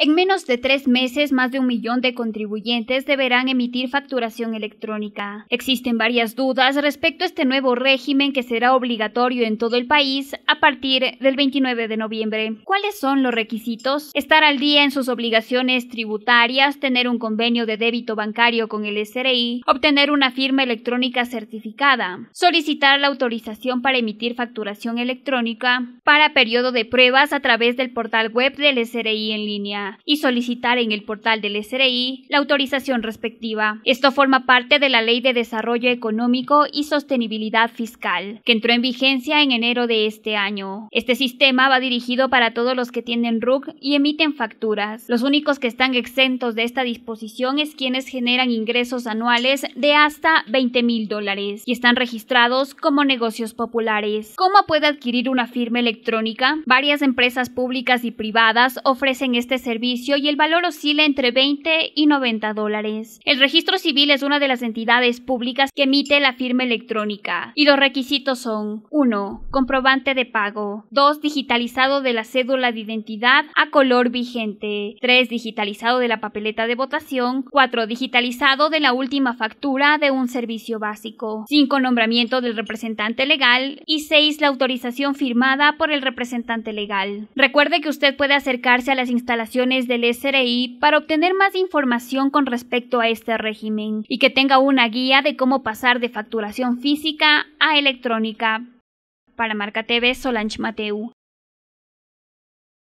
En menos de tres meses, más de un millón de contribuyentes deberán emitir facturación electrónica. Existen varias dudas respecto a este nuevo régimen que será obligatorio en todo el país a partir del 29 de noviembre. ¿Cuáles son los requisitos? Estar al día en sus obligaciones tributarias, tener un convenio de débito bancario con el SRI, obtener una firma electrónica certificada, solicitar la autorización para emitir facturación electrónica para periodo de pruebas a través del portal web del SRI en línea y solicitar en el portal del SRI la autorización respectiva. Esto forma parte de la Ley de Desarrollo Económico y Sostenibilidad Fiscal, que entró en vigencia en enero de este año. Este sistema va dirigido para todos los que tienen RUC y emiten facturas. Los únicos que están exentos de esta disposición es quienes generan ingresos anuales de hasta 20 mil dólares y están registrados como negocios populares. ¿Cómo puede adquirir una firma electrónica? Varias empresas públicas y privadas ofrecen este servicio y el valor oscila entre 20 y 90 dólares. El registro civil es una de las entidades públicas que emite la firma electrónica y los requisitos son 1. Comprobante de pago 2. Digitalizado de la cédula de identidad a color vigente 3. Digitalizado de la papeleta de votación 4. Digitalizado de la última factura de un servicio básico 5. Nombramiento del representante legal y 6. La autorización firmada por el representante legal. Recuerde que usted puede acercarse a las instalaciones del SRI para obtener más información con respecto a este régimen y que tenga una guía de cómo pasar de facturación física a electrónica. Para Marca TV, Solange Mateu.